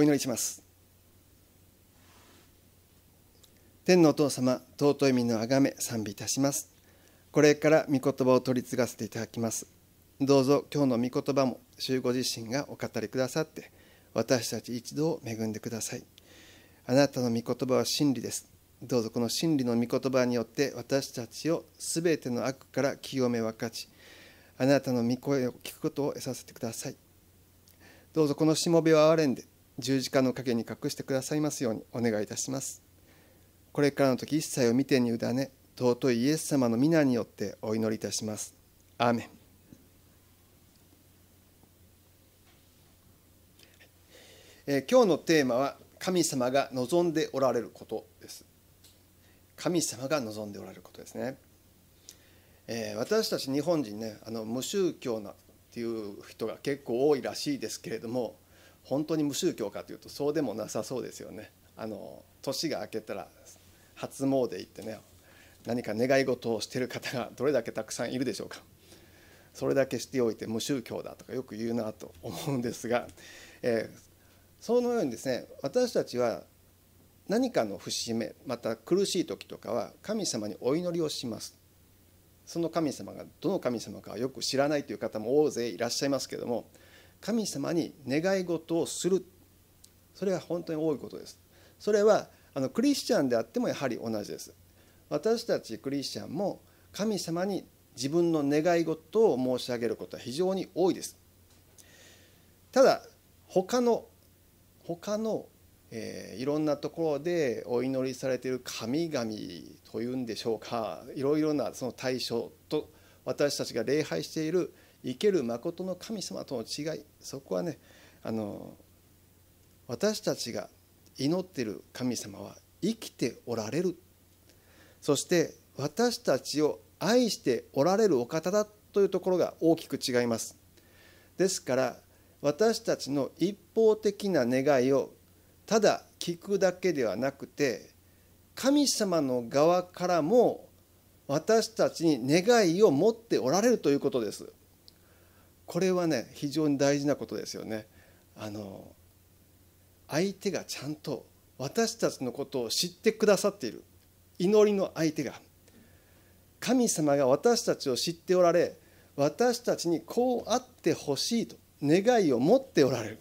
お祈りします天のお父様尊い身のあがめ賛美いたしますこれから御言葉を取り継がせていただきますどうぞ今日の御言葉も主ご自身がお語りくださって私たち一同を恵んでくださいあなたの御言葉は真理ですどうぞこの真理の御言葉によって私たちをすべての悪から清め分かちあなたの御声を聞くことを得させてくださいどうぞこのしもべを憐れんで十字架の陰に隠してくださいますようにお願いいたします。これからの時一切を見てに委ね、尊いイエス様の皆によってお祈りいたします。アーメンえー、今日のテーマは神様が望んでおられることです。神様が望んでおられることですね。えー、私たち日本人ねあの無宗教なっていう人が結構多いらしいですけれども本当に無宗教かというとそうでもなさそうですよねあの年が明けたら初詣行ってね何か願い事をしてる方がどれだけたくさんいるでしょうかそれだけしておいて無宗教だとかよく言うなと思うんですが、えー、そのようにですね私たちは何かの節目また苦しい時とかは神様にお祈りをしますその神様がどの神様かはよく知らないという方も大勢いらっしゃいますけども神様に願い事をするそれが本当に多いことですそれはあのクリスチャンであってもやはり同じです私たちクリスチャンも神様に自分の願い事を申し上げることは非常に多いですただ他の他の、えー、いろんなところでお祈りされている神々というんでしょうかいろいろなその対象と私たちが礼拝している生ける誠の神様との違いそこはねあの私たちが祈っている神様は生きておられるそして私たちを愛しておられるお方だというところが大きく違いますですから私たちの一方的な願いをただ聞くだけではなくて神様の側からも私たちに願いを持っておられるということですこれはね非常に大事なことですよね。あの相手がちゃんと私たちのことを知ってくださっている祈りの相手が神様が私たちを知っておられ私たちにこうあってほしいと願いを持っておられる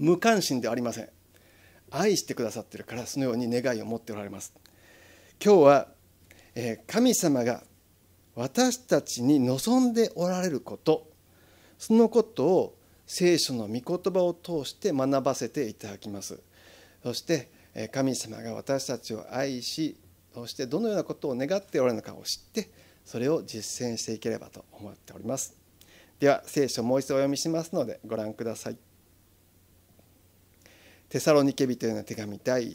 無関心ではありません愛してくださってるからそのように願いを持っておられます今日は、え神様が私たちに望んでおられることそのことを聖書の御言葉を通して学ばせていただきますそして神様が私たちを愛しそしてどのようなことを願っておられるのかを知ってそれを実践していければと思っておりますでは聖書をもう一度お読みしますのでご覧くださいテサロニケ人への手紙第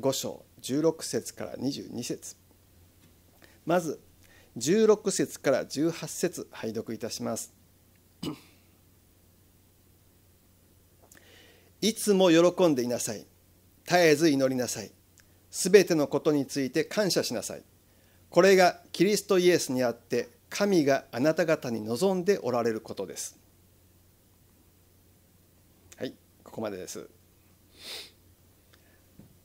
15章16節から22節まず16節から18節拝読いたします いつも喜んでいなさい。絶えず祈りなさい。すべてのことについて感謝しなさい。これがキリストイエスにあって神があなた方に望んでおられることです。はい、ここまでです。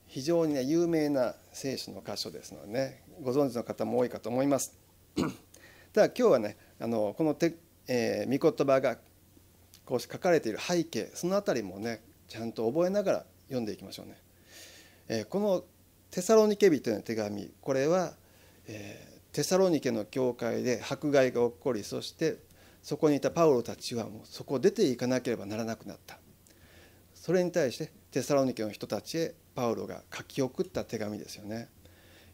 非常に、ね、有名な聖書の箇所ですのでねご存知の方も多いかと思います。ただ今日はねあのこのテえー、御言葉がこう書かれている背景その辺りもねちゃんと覚えながら読んでいきましょうね。えー、このテサロニケ人の手紙これは、えー、テサロニケの教会で迫害が起こりそしてそこにいたパウロたちはもうそこを出ていかなければならなくなったそれに対してテサロニケの人たちへパウロが書き送った手紙ですよね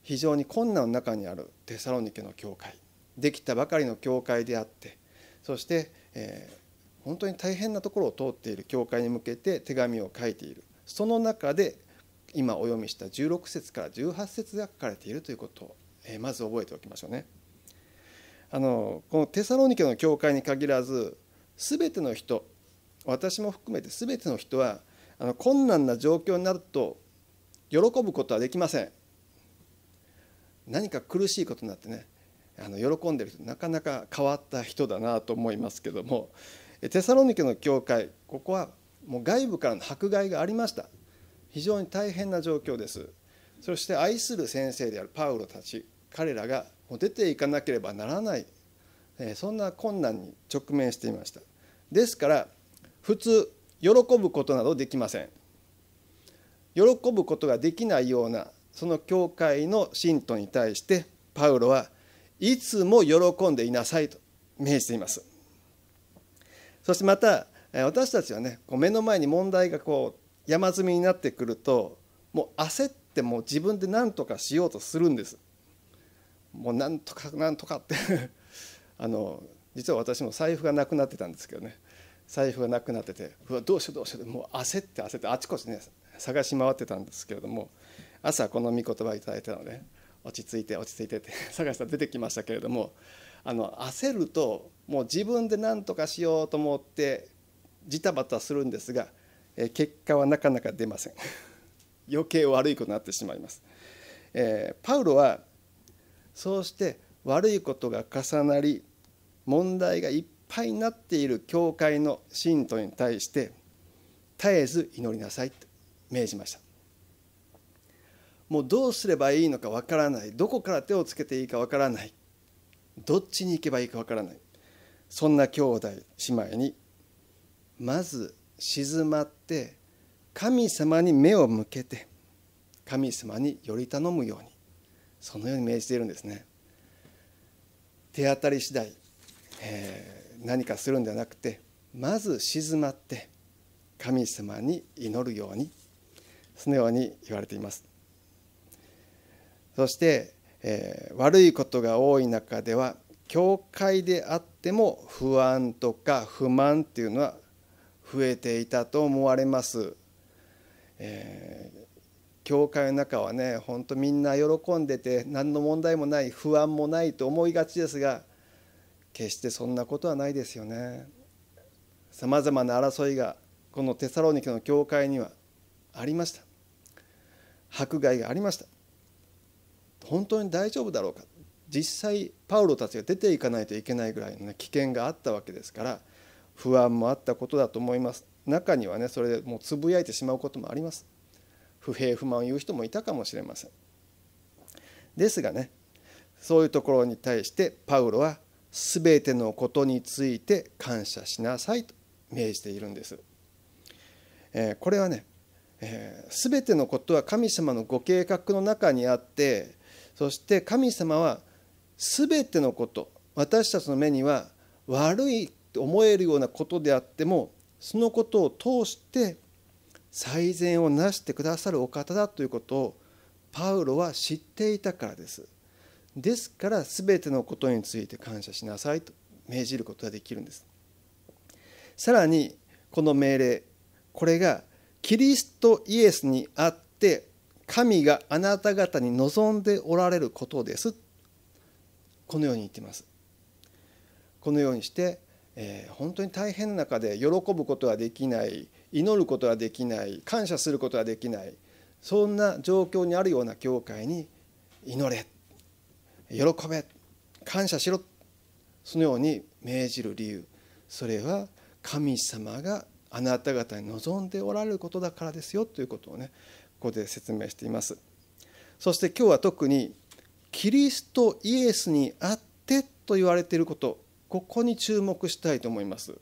非常に困難の中にあるテサロニケの教会できたばかりの教会であってそして、えー、本当に大変なところを通っている教会に向けて手紙を書いているその中で今お読みした16節から18節が書かれているということを、えまず覚えておきましょうね。あのこのテサロニケの教会に限らず全ての人私も含めて全ての人はあの困難な状況になると喜ぶことはできません何か苦しいことになってねあの喜んでる人なかなか変わった人だなと思いますけどもテサロニケの教会ここはもう外部からの迫害がありました非常に大変な状況ですそして愛する先生であるパウロたち彼らがもう出ていかなければならないそんな困難に直面していましたですから普通喜ぶことなどできません喜ぶことができないようなその教会の信徒に対してパウロは「いつも喜んでいなさいと命じていますそしてまた私たちはね目の前に問題がこう山積みになってくるともう焦っても自分で何とかしようとするんですもう何とか何とかって あの実は私も財布がなくなってたんですけどね財布がなくなっててうわどうしようどうしようもう焦って焦ってあちこちね探し回ってたんですけれども朝この御言葉頂いたので、ね、落ち着いて落ち着いてって 坂井さん出てきましたけれどもあの焦るともう自分で何とかしようと思ってジタバタするんですが結果はなかなか出ません 余計悪いことになってしまいます、えー、パウロはそうして悪いことが重なり問題がいっぱいになっている教会の信徒に対して絶えず祈りなさいと命じましたもうどうすればいいのかわからないどこから手をつけていいかわからないどっちに行けばいいかわからないそんな兄弟姉妹にまず静まって神様に目を向けて神様により頼むようにそのように命じているんですね。手当たり次第、えー、何かするんではなくてまず静まって神様に祈るようにそのように言われています。そして、えー、悪いことが多い中では教会であっても不安とか不満っていうのは増えていたと思われます。えー、教会の中はねほんとみんな喜んでて何の問題もない不安もないと思いがちですが決してそんなことはないですよね。さまざまな争いがこのテサロニケの教会にはありました。迫害がありました。本当に大丈夫だろうか実際パウロたちが出ていかないといけないぐらいの、ね、危険があったわけですから不安もあったことだと思います中にはねそれでもうつぶやいてしまうこともあります不平不満を言う人もいたかもしれませんですがねそういうところに対してパウロは全てのことについて感謝しなさいと命じているんです。えー、これはね、えー、全てのことは神様のご計画の中にあってそして神様は全てのこと私たちの目には悪いと思えるようなことであってもそのことを通して最善をなしてくださるお方だということをパウロは知っていたからです。ですから全てのことについて感謝しなさいと命じることができるんです。さらにこの命令これがキリストイエスにあって神があなた方に望んでおられることですこのように言っていますこのようにして、えー、本当に大変な中で喜ぶことはできない祈ることはできない感謝することはできないそんな状況にあるような教会に祈れ喜べ感謝しろそのように命じる理由それは神様があなた方に望んでおられることだからですよということをねここで説明しています。そして今日は特にキリストイエスにあってと言われていることここに注目したいと思います。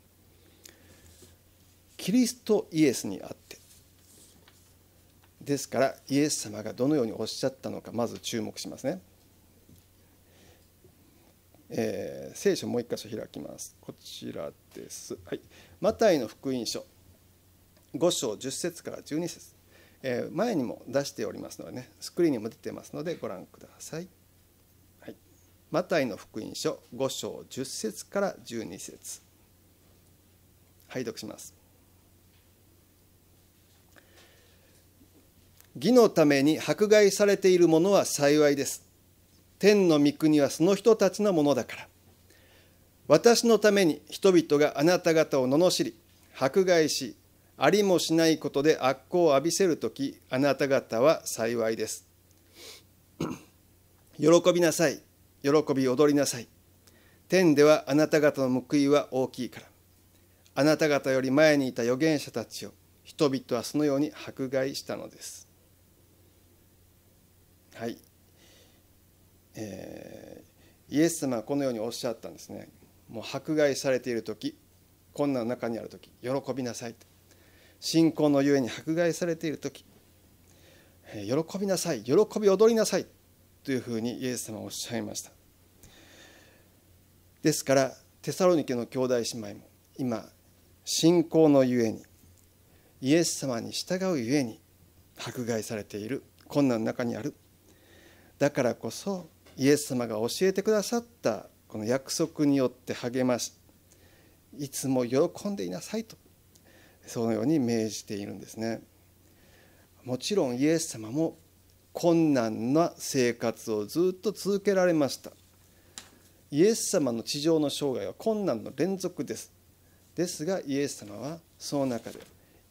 キリストイエスにあってですからイエス様がどのようにおっしゃったのかまず注目しますね。えー、聖書もう一箇所開きます。こちらです。はい、マタイの福音書5章10節から12節え前にも出しておりますのでねスクリーンにも出てますのでご覧ください。はい、マタイの福音書5章10節から12節拝読します。義のために迫害されているものは幸いです。天の御国はその人たちのものだから。私のために人々があなた方を罵り、迫害し、ありもしないことで悪行を浴びせる時あなた方は幸いです 喜びなさい喜び踊りなさい天ではあなた方の報いは大きいからあなた方より前にいた預言者たちを人々はそのように迫害したのですはいえー、イエス様はこのようにおっしゃったんですねもう迫害されている時困難の中にある時喜びなさいと信仰のゆえに迫害されている時喜びなさい喜び踊りなさいというふうにイエス様はおっしゃいましたですからテサロニケの兄弟姉妹も今信仰のゆえにイエス様に従うゆえに迫害されている困難の中にあるだからこそイエス様が教えてくださったこの約束によって励ましいつも喜んでいなさいとそのように命じているんですねもちろんイエス様も困難な生活をずっと続けられましたイエス様の地上の生涯は困難の連続ですですがイエス様はその中で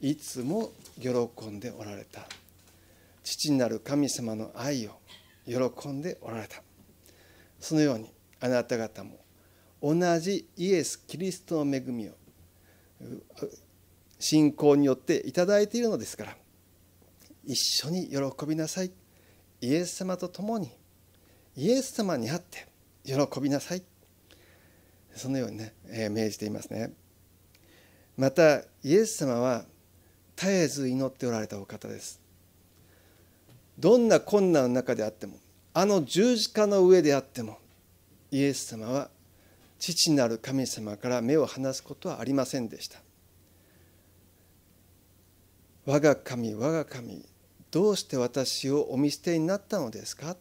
いつも喜んでおられた父なる神様の愛を喜んでおられたそのようにあなた方も同じイエス・キリストの恵みを信仰によっていただいているのですから一緒に喜びなさいイエス様と共にイエス様にあって喜びなさいそのようにね、えー、命じていますねまたイエス様は絶えず祈っておられたお方ですどんな困難の中であってもあの十字架の上であってもイエス様は父なる神様から目を離すことはありませんでした我が神我が神どうして私をお見捨てになったのですか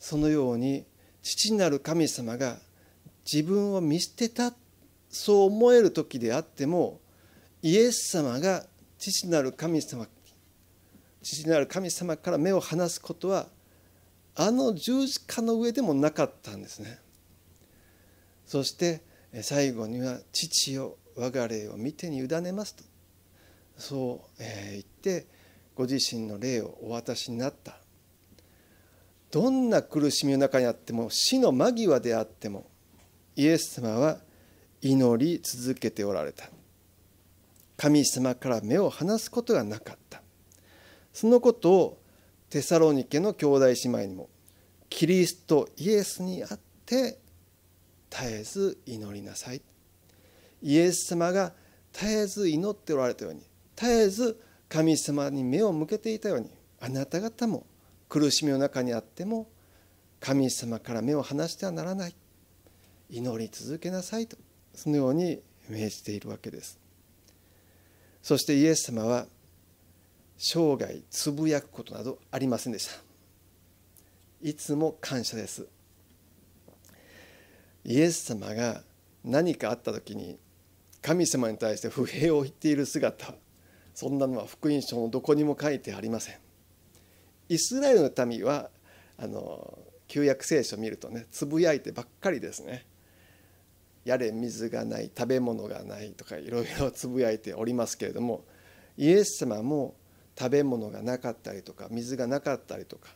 そのように父なる神様が自分を見捨てたそう思える時であってもイエス様が父なる神様父なる神様から目を離すことはあの十字架の上でもなかったんですね。そして最後には「父よ我が霊を見てに委ねます」とそう、えー、言ってご自身の霊をお渡しになったどんな苦しみの中にあっても死の間際であってもイエス様は祈り続けておられた神様から目を離すことがなかったそのことをテサロニケの兄弟姉妹にもキリストイエスにあって絶えず祈りなさいイエス様が絶えず祈っておられたように絶えず神様に目を向けていたようにあなた方も苦しみの中にあっても神様から目を離してはならない祈り続けなさいとそのように命じているわけですそしてイエス様は生涯つぶやくことなどありませんでしたいつも感謝ですイエス様が何かあった時に神様に対して不平を言っている姿そんなのは福音書のどこにも書いてありませんイスラエルの民はあの旧約聖書を見るとねつぶやいてばっかりですねやれ水がない食べ物がないとかいろいろつぶやいておりますけれどもイエス様も食べ物がなかったりとか水がなかったりとか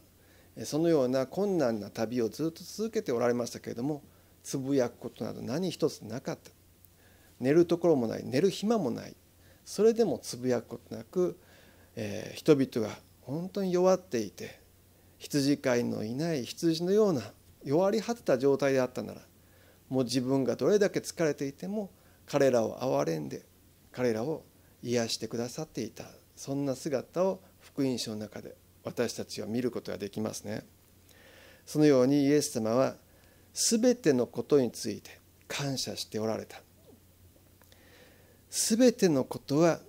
そのような困難な旅をずっと続けておられましたけれどもつぶやくことなど何一つなかった寝るところもない寝る暇もないそれでもつぶやくことなく、えー、人々が本当に弱っていて羊飼いのいない羊のような弱り果てた状態であったならもう自分がどれだけ疲れていても彼らを憐れんで彼らを癒してくださっていたそんな姿を福音書の中で私たちは見ることができますね。そのようにイエス様は全てのことについて感謝しておられたすべてのことは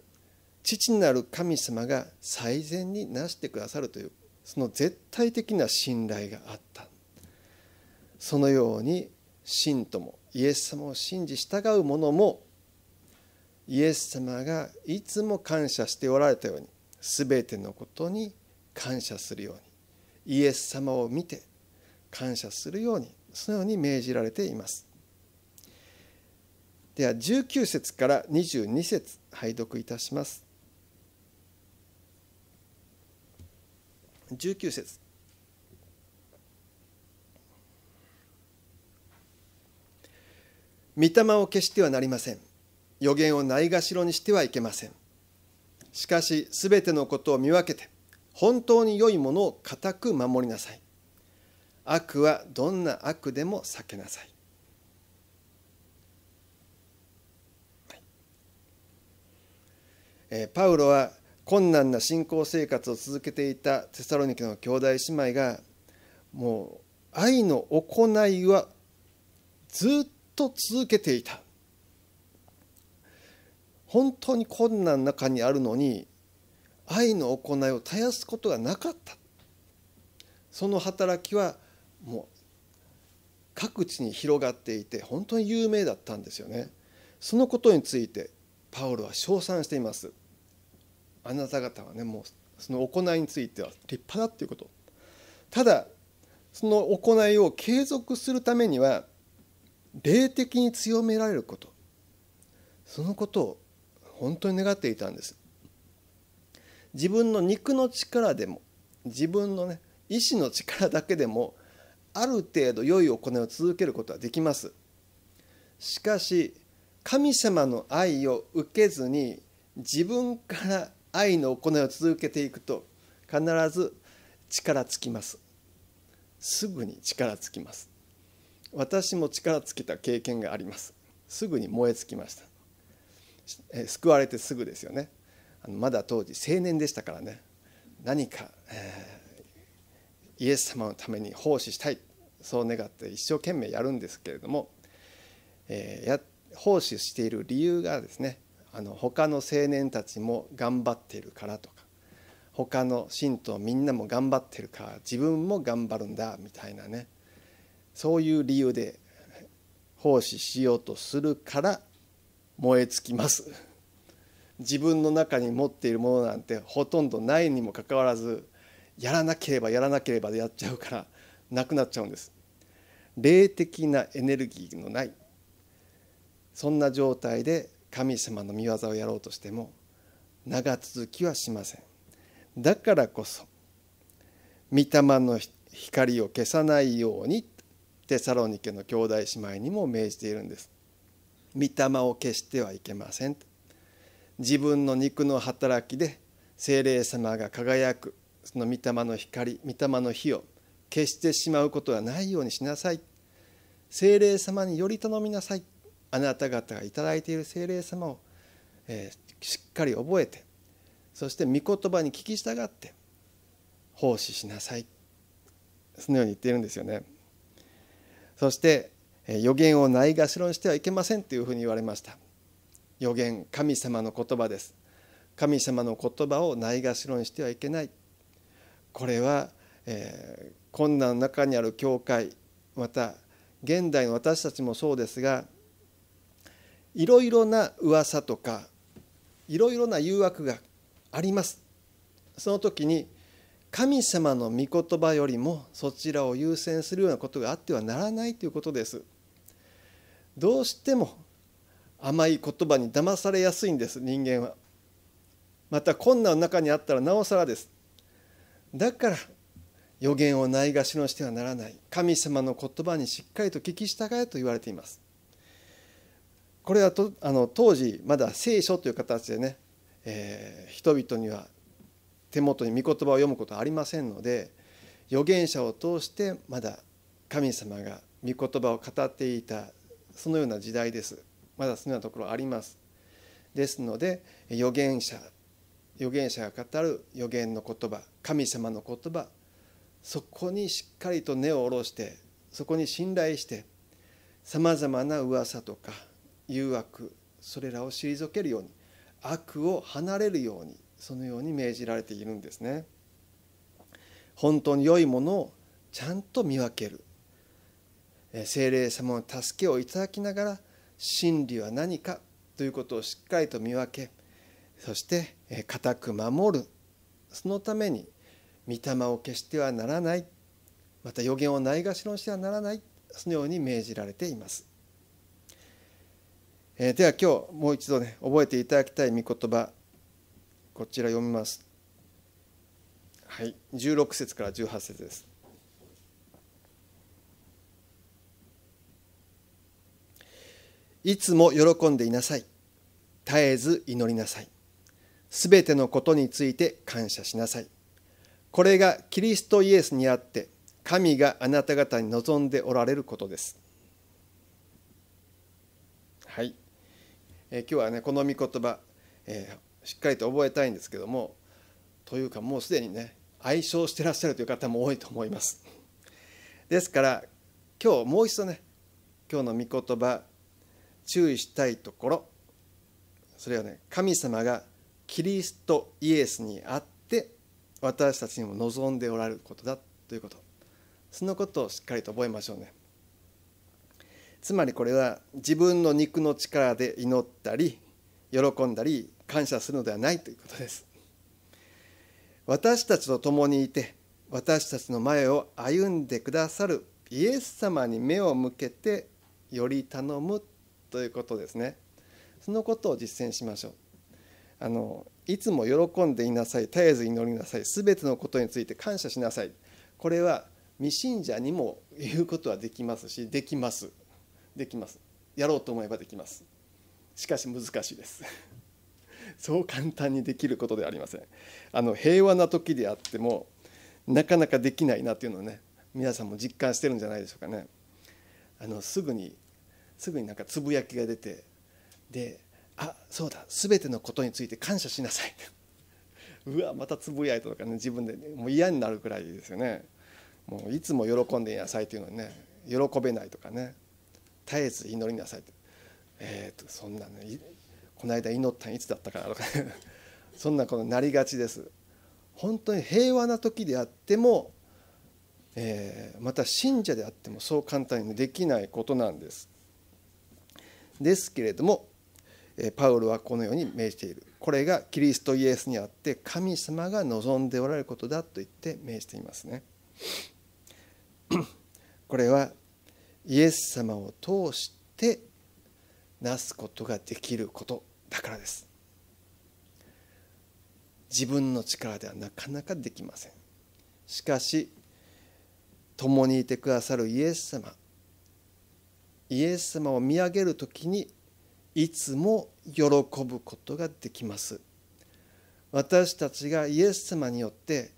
父なる神様が最善になしてくださるというその絶対的な信頼があったそのように信徒もイエス様を信じ従う者もイエス様がいつも感謝しておられたように全てのことに感謝するようにイエス様を見て感謝するようにそのように命じられています。では19節から22節拝読いたします。19節御霊を消してはなりません。予言をないがしろにしてはいけません。しかし、すべてのことを見分けて、本当に良いものを固く守りなさい。悪はどんな悪でも避けなさい。パウロは困難な信仰生活を続けていたテサロニケの兄弟姉妹がもう愛の行いはずっと続けていた本当に困難の中にあるのに愛の行いを絶やすことがなかったその働きはもう各地に広がっていて本当に有名だったんですよねそのことについてパウロは称賛していますあなた方はねもうその行いについては立派だっていうことただその行いを継続するためには霊的に強められることそのことを本当に願っていたんです自分の肉の力でも自分のね意志の力だけでもある程度良い行いを続けることはできますしかし神様の愛を受けずに自分から愛の行いを続けていくと必ず力尽きますすぐに力尽きます私も力尽きた経験がありますすぐに燃え尽きました救われてすぐですよねまだ当時青年でしたからね何か、えー、イエス様のために奉仕したいそう願って一生懸命やるんですけれども、えー、やっ奉仕している理由がですねあの他の青年たちも頑張っているからとか他の信徒みんなも頑張ってるから自分も頑張るんだみたいなねそういう理由で奉仕しようとするから燃え尽きます。自分の中に持っているものなんてほとんどないにもかかわらずやらなければやらなければでやっちゃうからなくなっちゃうんです。霊的なエネルギーのないそんな状態で神様の御業をやろうとしても長続きはしませんだからこそ御霊の光を消さないようにテサロニケの兄弟姉妹にも命じているんです御霊を消してはいけません自分の肉の働きで精霊様が輝くその御霊の光御霊の火を消してしまうことはないようにしなさい精霊様により頼みなさいあなた方が頂いている精霊様を、えー、しっかり覚えてそして御言葉に聞き従って奉仕しなさいそのように言っているんですよねそしてえ予言をないがしろにしてはいけませんというふうに言われました予言神様の言葉です神様の言葉をないがしろにしてはいけないこれは、えー、困難の中にある教会また現代の私たちもそうですがいろいろな噂とかいろいろな誘惑がありますその時に神様の御言葉よりもそちらを優先するようなことがあってはならないということですどうしても甘い言葉に騙されやすいんです人間はまた困難の中にあったらなおさらですだから予言をないがしろにしてはならない神様の言葉にしっかりと聞き従えと言われていますこれはとあの当時まだ聖書という形でね、えー、人々には手元に御言葉を読むことはありませんので預言者を通してまだ神様が御言葉を語っていたそのような時代ですまだそのようなところありますですので預言者預言者が語る預言の言葉神様の言葉そこにしっかりと根を下ろしてそこに信頼してさまざまな噂とか誘惑それらを退けるように悪を離れるようにそのように命じられているんですね。本当に良いものをちゃんと見分ける精霊様の助けをいただきながら真理は何かということをしっかりと見分けそして固く守るそのために御霊を消してはならないまた予言をないがしろにしてはならないそのように命じられています。えー、では今日もう一度ね覚えていただきたい御言葉こちら読みますはい16節から18節ですいつも喜んでいなさい絶えず祈りなさいすべてのことについて感謝しなさいこれがキリストイエスにあって神があなた方に望んでおられることですえ今日はねこの御言葉、えー、しっかりと覚えたいんですけどもというかもうすでにね愛称してらっしゃるという方も多いと思いますですから今日もう一度ね今日の御言葉注意したいところそれはね神様がキリストイエスにあって私たちにも望んでおられることだということそのことをしっかりと覚えましょうねつまりこれは自分の肉の力で祈ったり喜んだり感謝するのではないということです私たちと共にいて私たちの前を歩んでくださるイエス様に目を向けてより頼むということですねそのことを実践しましょうあのいつも喜んでいなさい絶えず祈りなさい全てのことについて感謝しなさいこれは未信者にも言うことはできますしできますできますやろうと思えばできますしかし難しいです そう簡単にできることではありませんあの平和な時であってもなかなかできないなっていうのをね皆さんも実感してるんじゃないでしょうかねあのすぐにすぐになんかつぶやきが出てであそうだ全てのことについて感謝しなさい うわまたつぶやいたとかね自分で、ね、もう嫌になるくらいですよねもういつも喜んでいなさいというのにね喜べないとかね絶えず祈りなさい」えー、とそんなねこの間祈ったんいつだったかなとか そんなことになりがちです。本当に平和な時であっても、えー、また信者であってもそう簡単にできないことなんです。ですけれどもパウロはこのように命じているこれがキリストイエスにあって神様が望んでおられることだと言って命じていますね。これはイエス様を通してなすことができることだからです自分の力ではなかなかできませんしかし共にいてくださるイエス様イエス様を見上げる時にいつも喜ぶことができます私たちがイエス様によって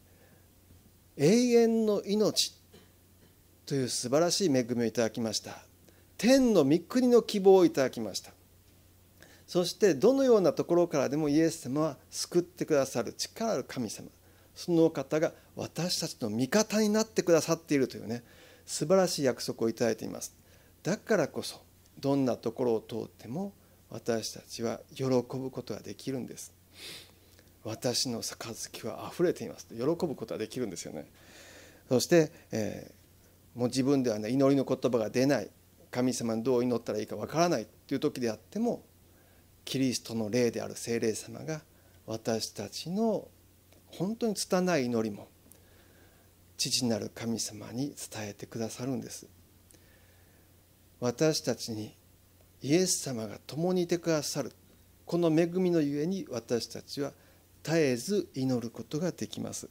永遠の命という素晴らしい恵みをいただきました天の御国の希望をいただきましたそしてどのようなところからでもイエス様は救ってくださる力ある神様そのお方が私たちの味方になってくださっているというね素晴らしい約束をいただいていますだからこそどんなところを通っても私たちは喜ぶことができるんです私の杯はあふれています喜ぶことができるんですよねそして、えーもう自分ではね祈りの言葉が出ない神様にどう祈ったらいいかわからないっていう時であってもキリストの霊である聖霊様が私たちの本当に拙い祈りも父なる神様に伝えてくださるんです私たちにイエス様が共にいてくださるこの恵みのゆえに私たちは絶えず祈ることができます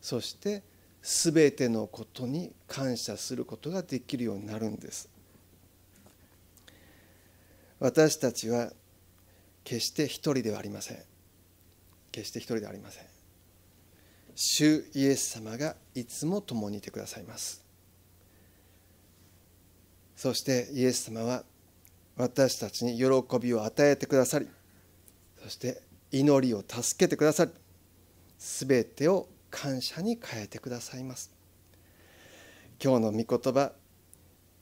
そしてすべてのことに感謝することができるようになるんです私たちは決して一人ではありません決して一人ではありません主イエス様がいつも共にいてくださいますそしてイエス様は私たちに喜びを与えてくださりそして祈りを助けてくださりべてを感謝に変えてくださいます今日の御言葉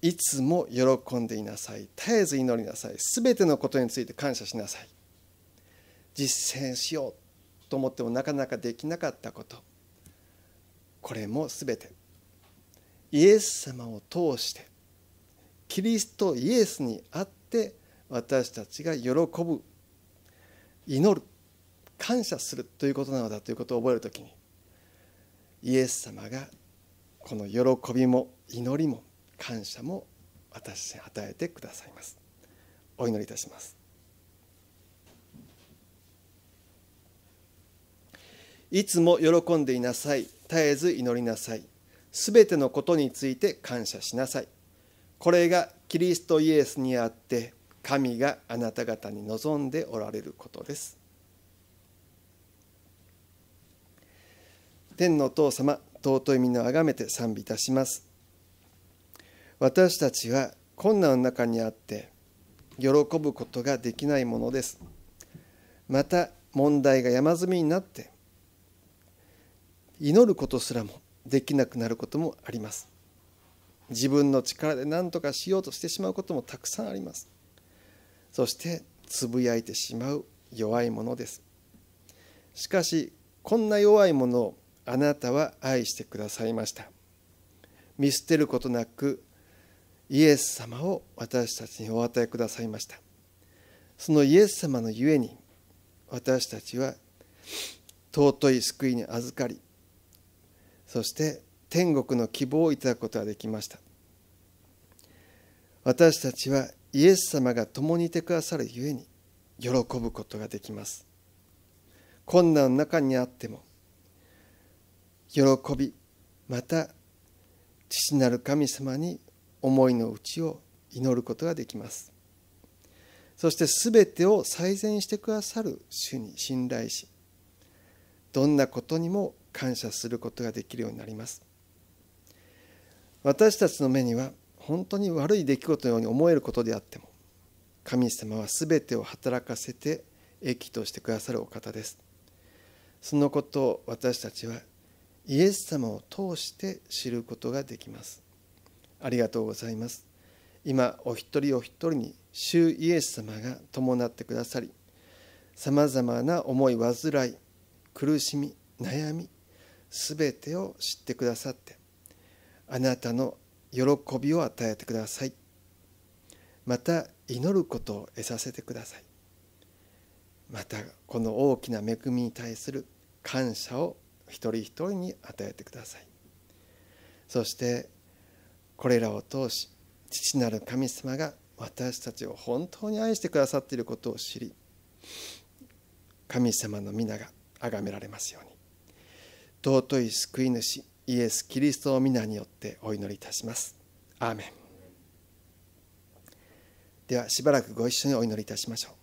いつも喜んでいなさい絶えず祈りなさいすべてのことについて感謝しなさい実践しようと思ってもなかなかできなかったことこれもすべてイエス様を通してキリストイエスにあって私たちが喜ぶ祈る感謝するということなのだということを覚えるときにイエス様がこの喜びも祈りも感謝も私に与えてくださいますお祈りいたしますいつも喜んでいなさい絶えず祈りなさいすべてのことについて感謝しなさいこれがキリストイエスにあって神があなた方に望んでおられることです天の父様尊い皆をあがめて賛美いたします私たちは困難の中にあって喜ぶことができないものですまた問題が山積みになって祈ることすらもできなくなることもあります自分の力で何とかしようとしてしまうこともたくさんありますそしてつぶやいてしまう弱いものですしかしこんな弱いものをあなたは愛してくださいました見捨てることなくイエス様を私たちにお与えくださいましたそのイエス様のゆえに私たちは尊い救いに預かりそして天国の希望をいただくことができました私たちはイエス様が共にいてくださるゆえに喜ぶことができます困難の中にあっても喜びまた父なる神様に思いの内を祈ることができますそして全てを最善してくださる主に信頼しどんなことにも感謝することができるようになります私たちの目には本当に悪い出来事のように思えることであっても神様は全てを働かせて益としてくださるお方ですそのことを私たちはイエス様を通して知ることができますありがとうございます今お一人お一人に主イエス様が伴ってくださりさまざまな思い煩い苦しみ悩みすべてを知ってくださってあなたの喜びを与えてくださいまた祈ることを得させてくださいまたこの大きな恵みに対する感謝を一人一人に与えてくださいそしてこれらを通し父なる神様が私たちを本当に愛してくださっていることを知り神様の皆が崇められますように尊い救い主イエス・キリストの皆によってお祈りいたしますアーメンではしばらくご一緒にお祈りいたしましょう